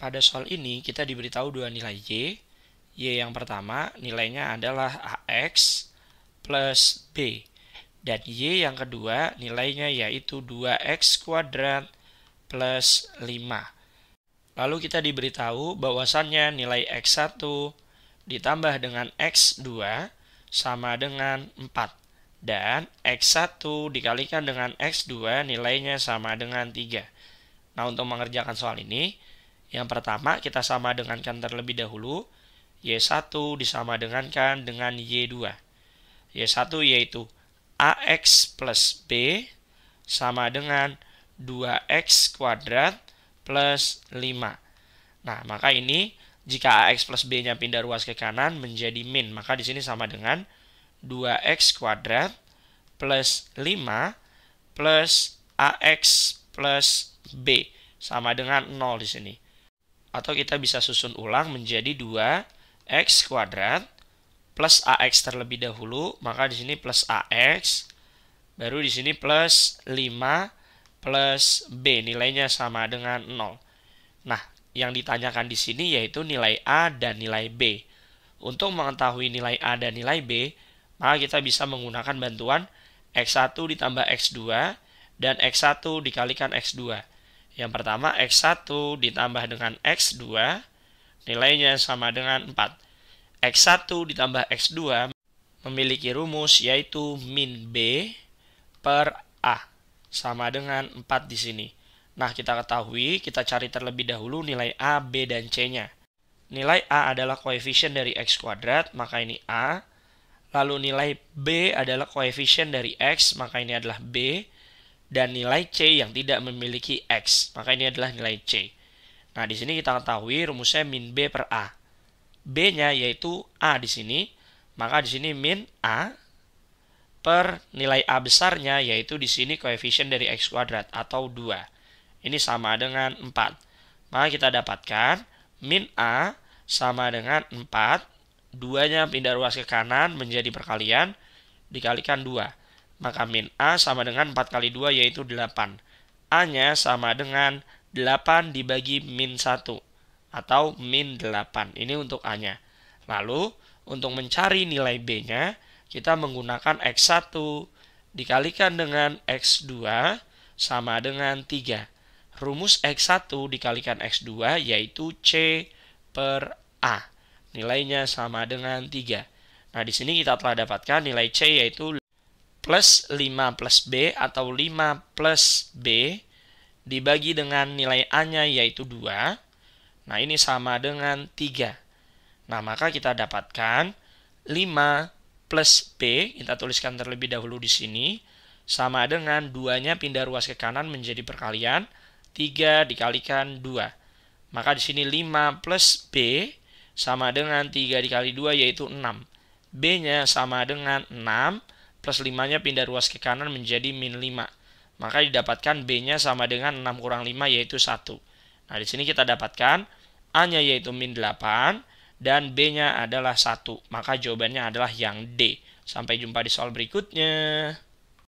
pada soal ini kita diberitahu dua nilai Y. Y yang pertama nilainya adalah AX plus B. Dan Y yang kedua nilainya yaitu 2X kuadrat plus 5. Lalu kita diberitahu bahwasannya nilai X1 ditambah dengan X2 sama dengan 4. Dan X1 dikalikan dengan X2 nilainya sama dengan 3. Nah untuk mengerjakan soal ini, yang pertama kita sama dengankan terlebih dahulu. Y1 disama dengankan dengan Y2. Kan Y1 yaitu AX plus B sama dengan 2X kuadrat plus 5. Nah, maka ini jika AX plus B-nya pindah ruas ke kanan menjadi min. Maka di sini sama dengan 2X kuadrat plus 5 plus AX plus B. Sama dengan 0 di sini atau kita bisa susun ulang menjadi 2x kuadrat plus ax terlebih dahulu, maka di sini plus ax, baru di sini plus 5 plus b, nilainya sama dengan 0. Nah, yang ditanyakan di sini yaitu nilai a dan nilai b. Untuk mengetahui nilai a dan nilai b, maka kita bisa menggunakan bantuan x1 ditambah x2 dan x1 dikalikan x2. Yang pertama X1 ditambah dengan X2 nilainya sama dengan 4. X1 ditambah X2 memiliki rumus yaitu min B per A sama dengan 4 di sini. Nah, kita ketahui kita cari terlebih dahulu nilai A, B, dan C-nya. Nilai A adalah koefisien dari X kuadrat, maka ini A. Lalu nilai B adalah koefisien dari X, maka ini adalah B dan nilai C yang tidak memiliki X. Maka ini adalah nilai C. Nah, di sini kita ketahui rumusnya min B per A. B-nya yaitu A di sini, maka di sini min A per nilai A besarnya yaitu di sini koefisien dari X kuadrat atau 2. Ini sama dengan 4. Maka kita dapatkan min A sama dengan 4, 2-nya pindah ruas ke kanan menjadi perkalian, dikalikan 2. Maka min A sama dengan 4 kali 2 yaitu 8. A-nya sama dengan 8 dibagi min 1 atau min 8. Ini untuk A-nya. Lalu untuk mencari nilai B-nya kita menggunakan X1 dikalikan dengan X2 sama dengan 3. Rumus X1 dikalikan X2 yaitu C per A. Nilainya sama dengan 3. Nah, di sini kita telah dapatkan nilai C yaitu plus 5 plus B atau 5 plus B dibagi dengan nilai A-nya yaitu 2. Nah, ini sama dengan 3. Nah, maka kita dapatkan 5 plus B, kita tuliskan terlebih dahulu di sini, sama dengan 2-nya pindah ruas ke kanan menjadi perkalian, 3 dikalikan 2. Maka di sini 5 plus B sama dengan 3 dikali 2 yaitu 6. B-nya sama dengan 6, plus 5-nya pindah ruas ke kanan menjadi min 5. Maka didapatkan B-nya sama dengan 6 kurang 5 yaitu 1. Nah, di sini kita dapatkan A-nya yaitu min 8 dan B-nya adalah 1. Maka jawabannya adalah yang D. Sampai jumpa di soal berikutnya.